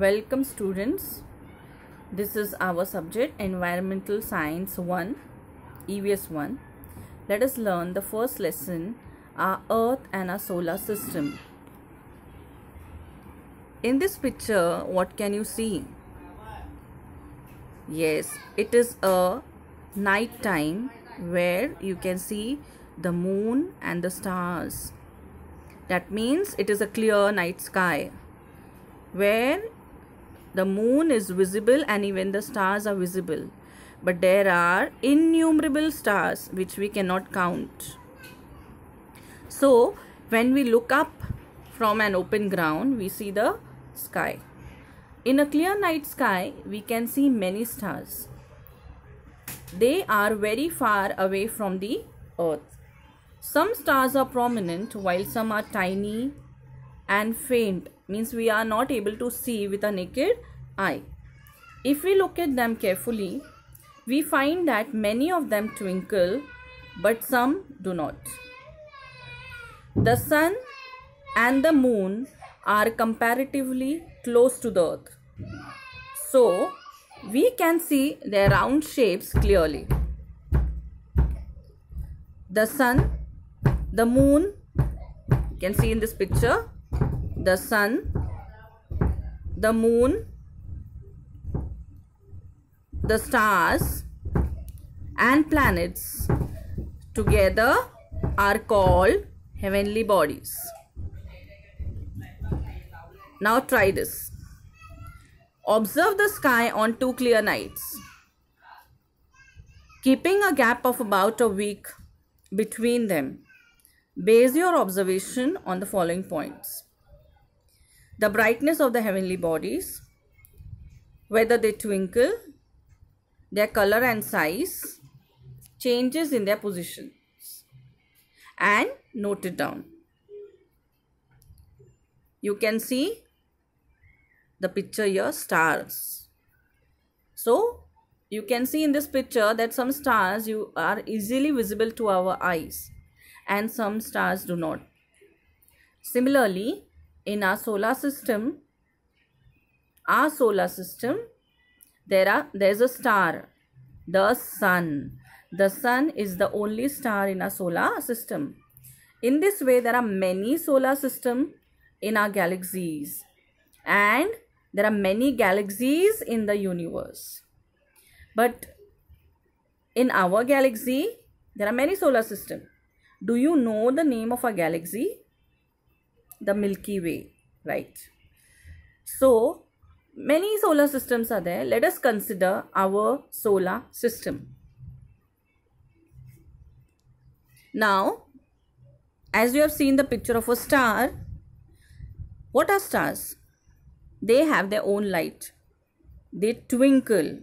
welcome students this is our subject environmental science 1 evs 1 let us learn the first lesson our earth and our solar system in this picture what can you see yes it is a night time where you can see the moon and the stars that means it is a clear night sky where the moon is visible and even the stars are visible. But there are innumerable stars which we cannot count. So, when we look up from an open ground, we see the sky. In a clear night sky, we can see many stars. They are very far away from the earth. Some stars are prominent while some are tiny and faint means we are not able to see with a naked eye. If we look at them carefully, we find that many of them twinkle but some do not. The sun and the moon are comparatively close to the earth. So, we can see their round shapes clearly. The sun, the moon, you can see in this picture the sun, the moon, the stars and planets together are called heavenly bodies. Now try this. Observe the sky on two clear nights. Keeping a gap of about a week between them, base your observation on the following points the brightness of the heavenly bodies, whether they twinkle, their color and size, changes in their positions and note it down. You can see the picture here stars. So you can see in this picture that some stars you are easily visible to our eyes and some stars do not. Similarly, in our solar system, our solar system, there are there's a star, the sun. The sun is the only star in our solar system. In this way, there are many solar system in our galaxies and there are many galaxies in the universe. But in our galaxy, there are many solar system. Do you know the name of a galaxy? the Milky Way, right? So, many solar systems are there. Let us consider our solar system. Now, as you have seen the picture of a star, what are stars? They have their own light. They twinkle.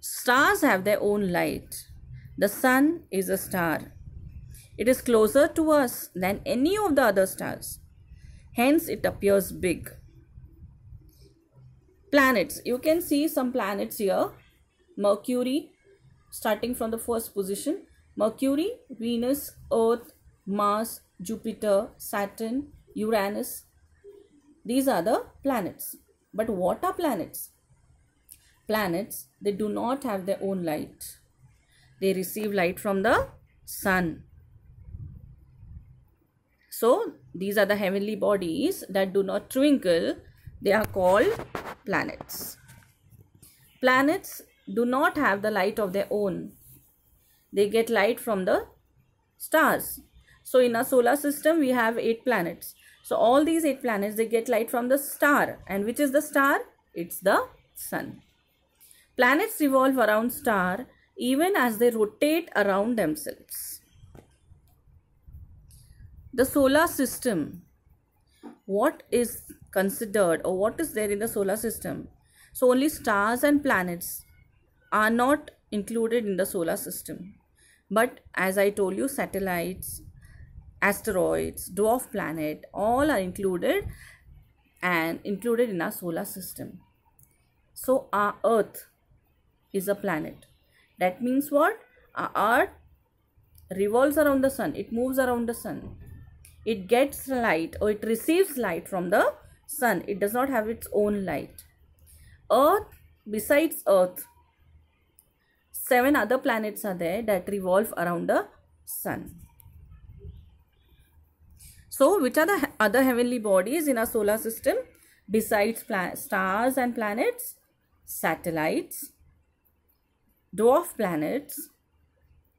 Stars have their own light. The sun is a star. It is closer to us than any of the other stars. Hence, it appears big. Planets. You can see some planets here. Mercury, starting from the first position. Mercury, Venus, Earth, Mars, Jupiter, Saturn, Uranus. These are the planets. But what are planets? Planets, they do not have their own light. They receive light from the sun. So these are the heavenly bodies that do not twinkle. They are called planets. Planets do not have the light of their own. They get light from the stars. So in our solar system, we have eight planets. So all these eight planets, they get light from the star. And which is the star? It's the sun. Planets revolve around star even as they rotate around themselves the solar system what is considered or what is there in the solar system so only stars and planets are not included in the solar system but as i told you satellites asteroids dwarf planet all are included and included in our solar system so our earth is a planet that means what our earth revolves around the sun it moves around the sun it gets light or it receives light from the sun it does not have its own light earth besides earth seven other planets are there that revolve around the sun so which are the other heavenly bodies in our solar system besides stars and planets satellites dwarf planets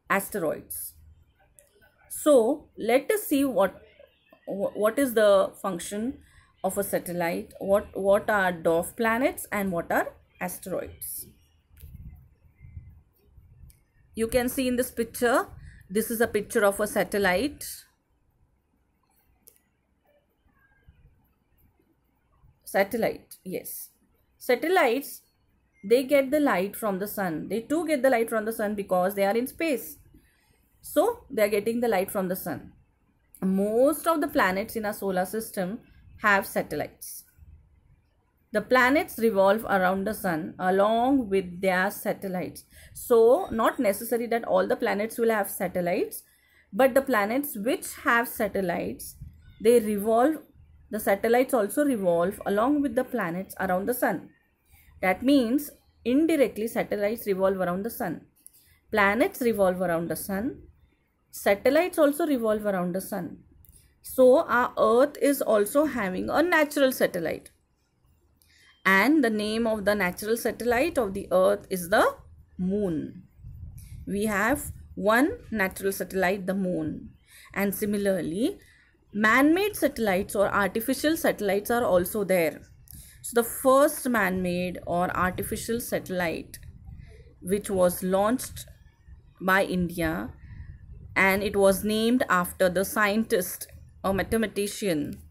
asteroids so let us see what what is the function of a satellite what what are dwarf planets and what are asteroids you can see in this picture this is a picture of a satellite satellite yes satellites they get the light from the sun they too get the light from the sun because they are in space so they are getting the light from the sun most of the planets in our solar system have satellites. The planets revolve around the sun along with their satellites. So, not necessary that all the planets will have satellites, but the planets which have satellites, they revolve, the satellites also revolve along with the planets around the sun. That means indirectly satellites revolve around the sun. Planets revolve around the sun satellites also revolve around the sun. So our earth is also having a natural satellite. And the name of the natural satellite of the earth is the moon. We have one natural satellite, the moon. And similarly, man-made satellites or artificial satellites are also there. So the first man-made or artificial satellite which was launched by India and it was named after the scientist or mathematician.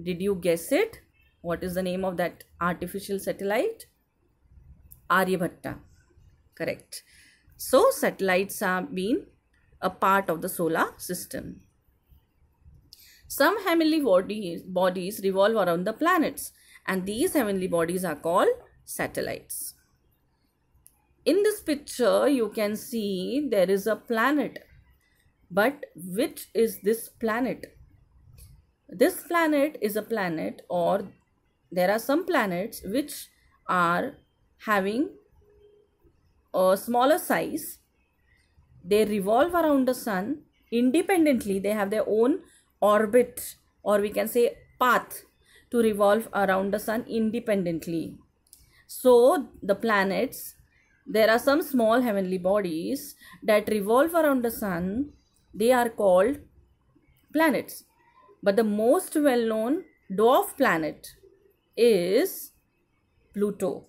Did you guess it? What is the name of that artificial satellite? Aryabhatta. Correct. So, satellites have been a part of the solar system. Some heavenly bodies, bodies revolve around the planets and these heavenly bodies are called satellites in this picture you can see there is a planet but which is this planet this planet is a planet or there are some planets which are having a smaller size they revolve around the sun independently they have their own orbit or we can say path to revolve around the sun independently so the planets there are some small heavenly bodies that revolve around the sun. They are called planets. But the most well known dwarf planet is Pluto.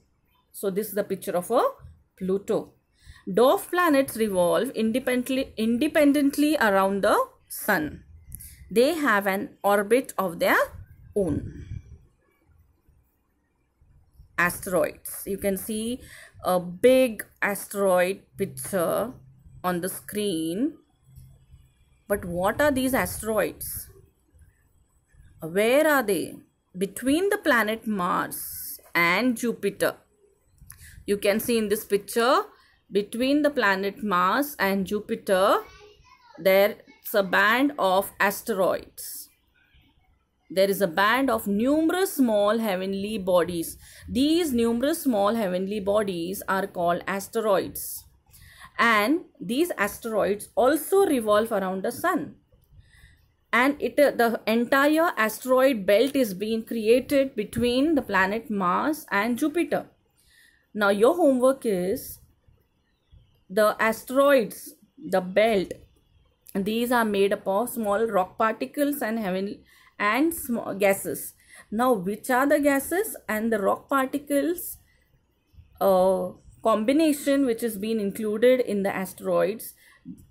So, this is the picture of a Pluto. Dwarf planets revolve independently, independently around the sun. They have an orbit of their own. Asteroids. You can see a big asteroid picture on the screen. But what are these asteroids? Where are they? Between the planet Mars and Jupiter. You can see in this picture, between the planet Mars and Jupiter, there's a band of asteroids there is a band of numerous small heavenly bodies. These numerous small heavenly bodies are called asteroids. And these asteroids also revolve around the sun. And it, the entire asteroid belt is being created between the planet Mars and Jupiter. Now your homework is the asteroids, the belt. These are made up of small rock particles and heavenly and small gases. Now, which are the gases and the rock particles uh, combination which has been included in the asteroids,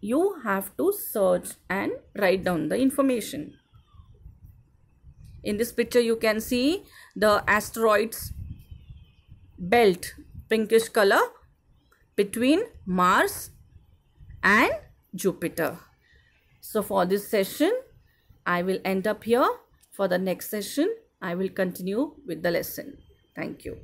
you have to search and write down the information. In this picture, you can see the asteroids belt, pinkish color between Mars and Jupiter. So, for this session, I will end up here. For the next session, I will continue with the lesson. Thank you.